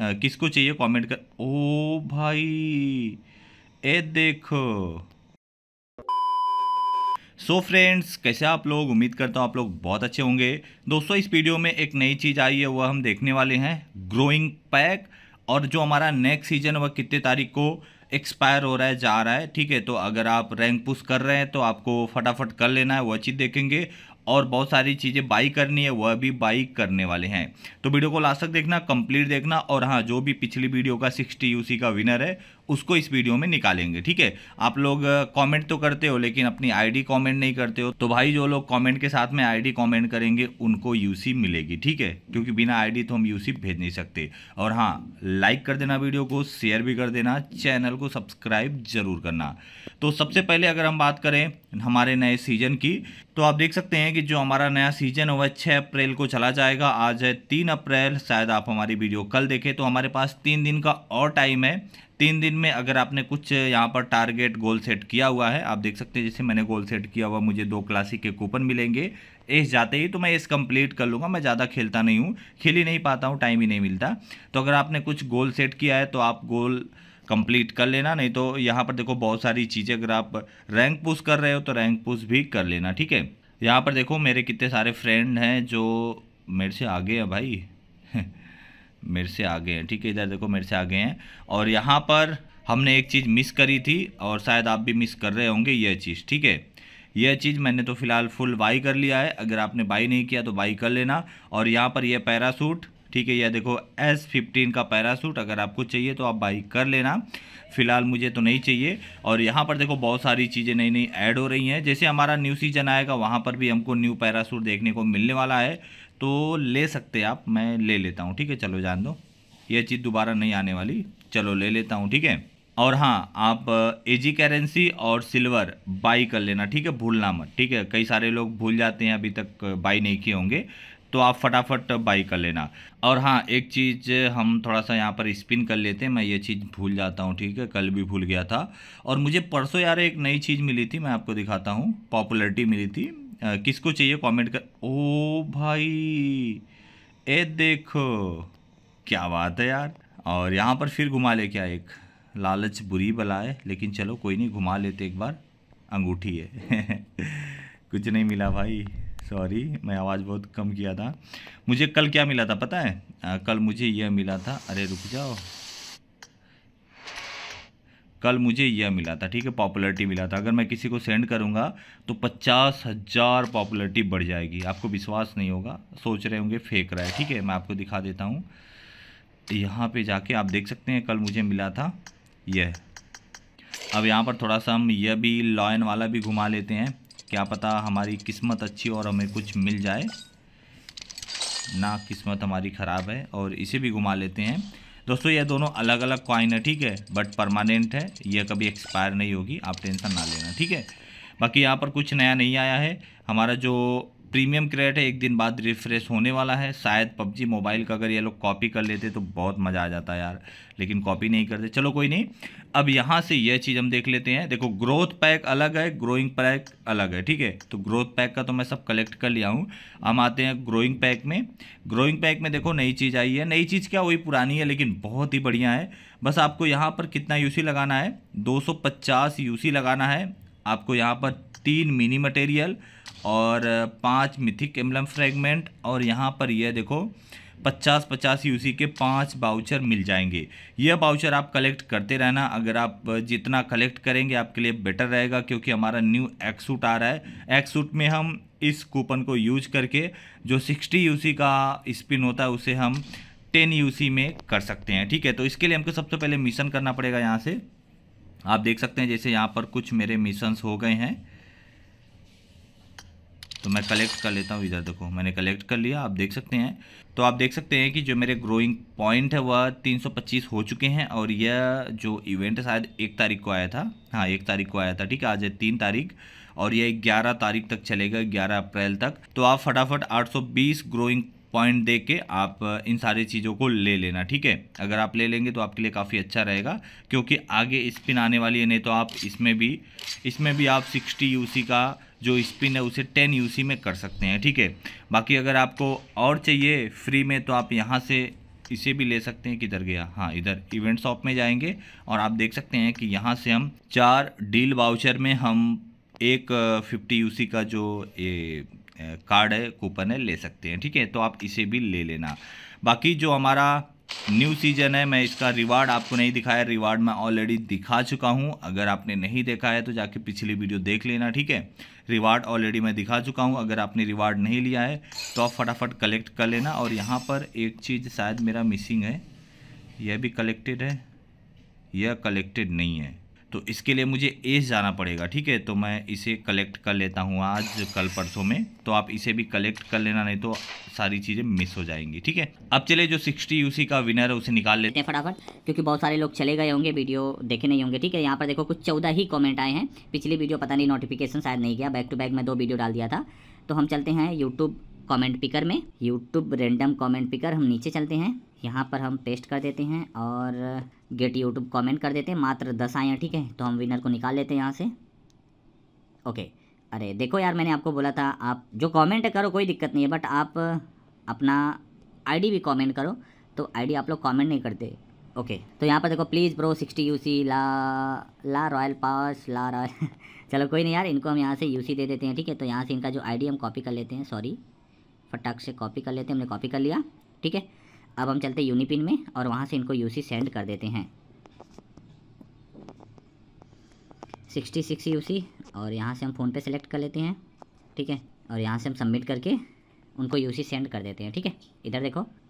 किसको चाहिए कमेंट कर ओ भाई ए देखो सो so फ्रेंड्स कैसे आप लोग उम्मीद करता हूँ आप लोग बहुत अच्छे होंगे दोस्तों इस वीडियो में एक नई चीज़ आई है वह हम देखने वाले हैं ग्रोइंग पैक और जो हमारा नेक्स्ट सीजन वह कितने तारीख को एक्सपायर हो रहा है जा रहा है ठीक है तो अगर आप रैंक पुश कर रहे हैं तो आपको फटाफट कर लेना है वह चीज़ देखेंगे और बहुत सारी चीज़ें बाई करनी है वह भी बाई करने वाले हैं तो वीडियो को लास्ट तक देखना कंप्लीट देखना और हाँ जो भी पिछली वीडियो का सिक्सटी यूसी का विनर है उसको इस वीडियो में निकालेंगे ठीक है आप लोग कमेंट तो करते हो लेकिन अपनी आईडी कमेंट नहीं करते हो तो भाई जो लोग कमेंट के साथ में आईडी कमेंट करेंगे उनको यूसी मिलेगी ठीक है क्योंकि बिना आईडी तो हम यूसी भेज नहीं सकते और हाँ लाइक कर देना वीडियो को शेयर भी कर देना चैनल को सब्सक्राइब जरूर करना तो सबसे पहले अगर हम बात करें हमारे नए सीजन की तो आप देख सकते हैं कि जो हमारा नया सीजन है वह छः अप्रैल को चला जाएगा आज है तीन अप्रैल शायद आप हमारी वीडियो कल देखें तो हमारे पास तीन दिन का और टाइम है तीन दिन में अगर आपने कुछ यहाँ पर टारगेट गोल सेट किया हुआ है आप देख सकते हैं जैसे मैंने गोल सेट किया हुआ मुझे दो क्लासिक के कूपन मिलेंगे एस जाते ही तो मैं एस कंप्लीट कर लूँगा मैं ज़्यादा खेलता नहीं हूँ खेल ही नहीं पाता हूँ टाइम ही नहीं मिलता तो अगर आपने कुछ गोल सेट किया है तो आप गोल कंप्लीट कर लेना नहीं तो यहाँ पर देखो बहुत सारी चीज़ें अगर आप रैंक पुश कर रहे हो तो रैंक पुश भी कर लेना ठीक है यहाँ पर देखो मेरे कितने सारे फ्रेंड हैं जो मेरे से आगे है भाई मेरे से आगे हैं ठीक है इधर देखो मेरे से आगे हैं और यहाँ पर हमने एक चीज़ मिस करी थी और शायद आप भी मिस कर रहे होंगे यह चीज़ ठीक है यह चीज़ मैंने तो फ़िलहाल फुल बाई कर लिया है अगर आपने बाई नहीं किया तो बाई कर लेना और यहाँ पर यह पैरासूट ठीक है यह देखो एस फिफ्टीन का पैरासूट अगर आपको चाहिए तो आप बाई कर लेना फ़िलहाल मुझे तो नहीं चाहिए और यहाँ पर देखो बहुत सारी चीज़ें नई नई ऐड हो रही हैं जैसे हमारा न्यू सीजन आएगा वहाँ पर भी हमको न्यू पैरासूट देखने को मिलने वाला है तो ले सकते आप मैं ले लेता हूँ ठीक है चलो जान दो यह चीज़ दोबारा नहीं आने वाली चलो ले लेता हूँ ठीक है और हाँ आप एजी करेंसी और सिल्वर बाई कर लेना ठीक है भूलना मत ठीक है कई सारे लोग भूल जाते हैं अभी तक बाई नहीं किए होंगे तो आप फटाफट बाई कर लेना और हाँ एक चीज़ हम थोड़ा सा यहाँ पर स्पिन कर लेते हैं मैं ये चीज़ भूल जाता हूँ ठीक है कल भी भूल गया था और मुझे परसों यार एक नई चीज़ मिली थी मैं आपको दिखाता हूँ पॉपुलरिटी मिली थी आ, किसको चाहिए कमेंट कर ओ भाई ए देखो क्या बात है यार और यहाँ पर फिर घुमा ले क्या एक लालच बुरी बला है लेकिन चलो कोई नहीं घुमा लेते एक बार अंगूठी है कुछ नहीं मिला भाई सॉरी मैं आवाज़ बहुत कम किया था मुझे कल क्या मिला था पता है आ, कल मुझे यह मिला था अरे रुक जाओ कल मुझे यह मिला था ठीक है पॉपुलरिटी मिला था अगर मैं किसी को सेंड करूंगा तो पचास हज़ार पॉपुलरिटी बढ़ जाएगी आपको विश्वास नहीं होगा सोच रहे होंगे फेंक रहा है ठीक है मैं आपको दिखा देता हूँ यहाँ पे जाके आप देख सकते हैं कल मुझे मिला था यह अब यहाँ पर थोड़ा सा हम यह भी लॉयन वाला भी घुमा लेते हैं क्या पता हमारी किस्मत अच्छी और हमें कुछ मिल जाए ना किस्मत हमारी ख़राब है और इसे भी घुमा लेते हैं दोस्तों ये दोनों अलग अलग कॉइन है ठीक है बट परमानेंट है यह कभी एक्सपायर नहीं होगी आप टेंशन ना लेना ठीक है बाकी यहाँ पर कुछ नया नहीं आया है हमारा जो प्रीमियम क्रेट है एक दिन बाद रिफ्रेश होने वाला है शायद पबजी मोबाइल का अगर ये लोग कॉपी कर लेते तो बहुत मज़ा आ जाता यार लेकिन कॉपी नहीं करते चलो कोई नहीं अब यहाँ से यह चीज़ हम देख लेते हैं देखो ग्रोथ पैक अलग है ग्रोइंग पैक अलग है ठीक है तो ग्रोथ पैक का तो मैं सब कलेक्ट कर लिया हूँ हम आते हैं ग्रोइंग पैक में ग्रोइंग पैक में देखो नई चीज़ आई है नई चीज़ क्या वही पुरानी है लेकिन बहुत ही बढ़िया है बस आपको यहाँ पर कितना यूसी लगाना है 250 यूसी लगाना है आपको यहाँ पर तीन मिनी मटेरियल और पांच मिथिक एम्बलम फ्रेगमेंट और यहाँ पर यह देखो पचास पचास यूसी के पांच बाउचर मिल जाएंगे यह बाउचर आप कलेक्ट करते रहना अगर आप जितना कलेक्ट करेंगे आपके लिए बेटर रहेगा क्योंकि हमारा न्यू एक्सूट आ रहा है एक्सूट में हम इस कूपन को यूज करके जो 60 यूसी का स्पिन होता है उसे हम 10 यूसी में कर सकते हैं ठीक है तो इसके लिए हमको सबसे पहले मिशन करना पड़ेगा यहाँ से आप देख सकते हैं जैसे यहाँ पर कुछ मेरे मिशंस हो गए हैं तो मैं कलेक्ट कर लेता हूँ इधर देखो मैंने कलेक्ट कर लिया आप देख सकते हैं तो आप देख सकते हैं कि जो मेरे ग्रोइंग पॉइंट है वह 325 हो चुके हैं और यह जो इवेंट है शायद एक तारीख को आया था हाँ एक तारीख को आया था ठीक है आज है तीन तारीख और यह ग्यारह तारीख तक चलेगा ग्यारह अप्रैल तक तो आप फटाफट 820 ग्रोइंग पॉइंट दे के आप इन सारी चीज़ों को ले लेना ठीक है अगर आप ले लेंगे तो आपके लिए काफ़ी अच्छा रहेगा क्योंकि आगे स्पिन आने वाली है नहीं तो आप इसमें भी इसमें भी आप सिक्सटी यू का जो स्पिन है उसे टेन यू में कर सकते हैं ठीक है बाकी अगर आपको और चाहिए फ्री में तो आप यहाँ से इसे भी ले सकते हैं किधर गया हाँ इधर इवेंट शॉप में जाएंगे और आप देख सकते हैं कि यहाँ से हम चार डील बाउचर में हम एक फिफ्टी यूसी का जो ये कार्ड है कूपन है ले सकते हैं ठीक है तो आप इसे भी ले लेना बाकी जो हमारा न्यू सीजन है मैं इसका रिवार्ड आपको नहीं दिखाया रिवार्ड मैं ऑलरेडी दिखा चुका हूँ अगर आपने नहीं देखा है तो जाके पिछली वीडियो देख लेना ठीक है रिवार्ड ऑलरेडी मैं दिखा चुका हूँ अगर आपने रिवार्ड नहीं लिया है तो आप फटाफट कलेक्ट कर लेना और यहाँ पर एक चीज़ शायद मेरा मिसिंग है यह भी कलेक्टेड है यह कलेक्टेड नहीं है तो इसके लिए मुझे एस जाना पड़ेगा ठीक है तो मैं इसे कलेक्ट कर लेता हूँ आज कल परसों में तो आप इसे भी कलेक्ट कर लेना नहीं तो सारी चीज़ें मिस हो जाएंगी ठीक है अब चले जो सिक्सटी यूसी का विनर है उसे निकाल लेते हैं फटाफट क्योंकि बहुत सारे लोग चले गए होंगे वीडियो देखे नहीं होंगे ठीक है यहाँ पर देखो कुछ चौदह ही कॉमेंट आए हैं पिछली वीडियो पता नहीं नोटिफिकेशन शायद नहीं गया बैक टू बैक में दो वीडियो डाल दिया था तो हम चलते हैं यूट्यूब कॉमेंट पिकर में यूट्यूब रेंडम कॉमेंट पिकर हम नीचे चलते हैं यहाँ पर हम पेस्ट कर देते हैं और गेट यूट्यूब कमेंट कर देते हैं मात्र दस आए हैं ठीक है तो हम विनर को निकाल लेते हैं यहाँ से ओके अरे देखो यार मैंने आपको बोला था आप जो कमेंट करो कोई दिक्कत नहीं है बट आप अपना आईडी भी कमेंट करो तो आईडी आप लोग कमेंट नहीं करते ओके तो यहाँ पर देखो प्लीज़ ब्रो सिक्सटी यू ला ला रॉयल पास ला रॉयल चलो कोई नहीं यार इनको हम यहाँ से यू दे देते हैं ठीक है तो यहाँ से इनका जो आई हम कॉपी कर लेते हैं सॉरी फटाक से कॉपी कर लेते हैं हमने कॉपी कर लिया ठीक है अब हम चलते यूनिपिन में और वहाँ से इनको यू सेंड कर देते हैं सिक्सटी सिक्स यूसी और यहाँ से हम फ़ोन पे सेलेक्ट कर लेते हैं ठीक है और यहाँ से हम सबमिट करके उनको यूसी सेंड कर देते हैं ठीक है इधर देखो